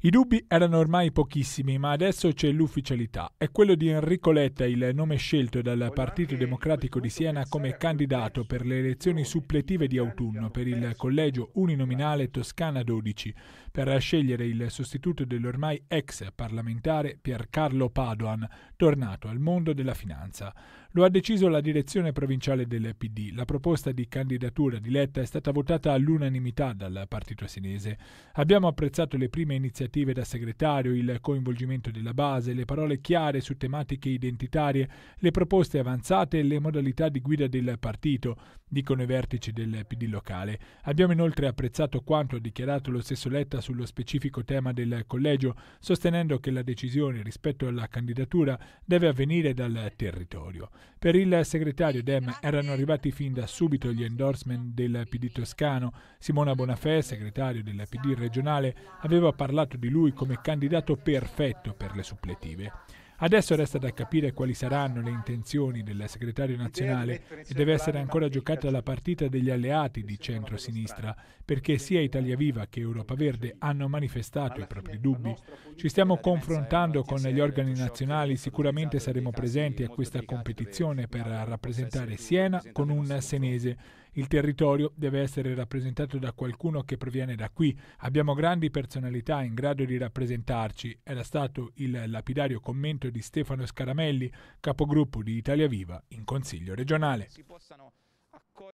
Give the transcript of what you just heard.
I dubbi erano ormai pochissimi, ma adesso c'è l'ufficialità. È quello di Enrico Letta, il nome scelto dal Partito Democratico di Siena come candidato per le elezioni suppletive di autunno per il collegio uninominale Toscana 12, per scegliere il sostituto dell'ormai ex parlamentare Piercarlo Padoan, tornato al mondo della finanza. Lo ha deciso la direzione provinciale del PD. La proposta di candidatura di Letta è stata votata all'unanimità dal partito senese. Abbiamo apprezzato le prime iniziative iniziative da segretario, il coinvolgimento della base, le parole chiare su tematiche identitarie, le proposte avanzate e le modalità di guida del partito, dicono i vertici del PD locale. Abbiamo inoltre apprezzato quanto ha dichiarato lo stesso Letta sullo specifico tema del collegio, sostenendo che la decisione rispetto alla candidatura deve avvenire dal territorio. Per il segretario Dem erano arrivati fin da subito gli endorsement del PD toscano. Simona Bonafè, segretario del PD regionale, aveva parlato di lui come candidato perfetto per le suppletive. Adesso resta da capire quali saranno le intenzioni del segretario nazionale e deve essere ancora giocata la partita degli alleati di centro-sinistra, perché sia Italia Viva che Europa Verde hanno manifestato i propri dubbi. Ci stiamo confrontando con gli organi nazionali, sicuramente saremo presenti a questa competizione per rappresentare Siena con un senese il territorio deve essere rappresentato da qualcuno che proviene da qui. Abbiamo grandi personalità in grado di rappresentarci, era stato il lapidario commento di Stefano Scaramelli, capogruppo di Italia Viva in Consiglio regionale.